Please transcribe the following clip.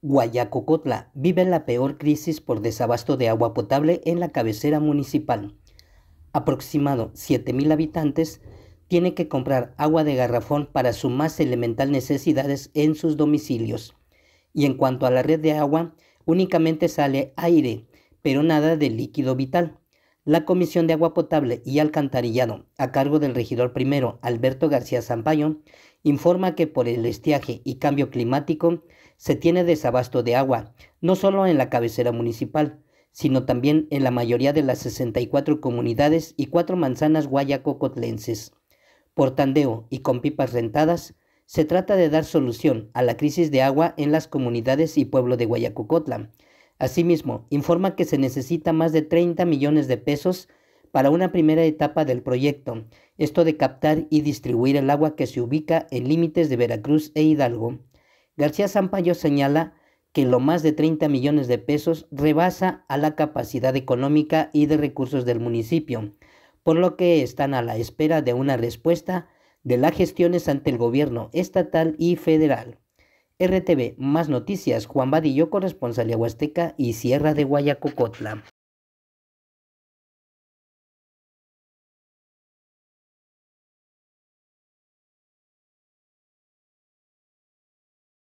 Guayacocotla vive la peor crisis por desabasto de agua potable en la cabecera municipal. Aproximado 7.000 habitantes tienen que comprar agua de garrafón para sus más elemental necesidades en sus domicilios. Y en cuanto a la red de agua, únicamente sale aire, pero nada de líquido vital. La Comisión de Agua Potable y Alcantarillado, a cargo del regidor primero Alberto García Zampayo, informa que por el estiaje y cambio climático se tiene desabasto de agua, no solo en la cabecera municipal, sino también en la mayoría de las 64 comunidades y cuatro manzanas guayacocotlenses. Por tandeo y con pipas rentadas, se trata de dar solución a la crisis de agua en las comunidades y pueblo de Guayacocotla, Asimismo, informa que se necesita más de 30 millones de pesos para una primera etapa del proyecto, esto de captar y distribuir el agua que se ubica en límites de Veracruz e Hidalgo. García Zampayo señala que lo más de 30 millones de pesos rebasa a la capacidad económica y de recursos del municipio, por lo que están a la espera de una respuesta de las gestiones ante el gobierno estatal y federal. RTV, más noticias, Juan Vadillo, corresponsal de Huasteca y Sierra de Guayacocotla.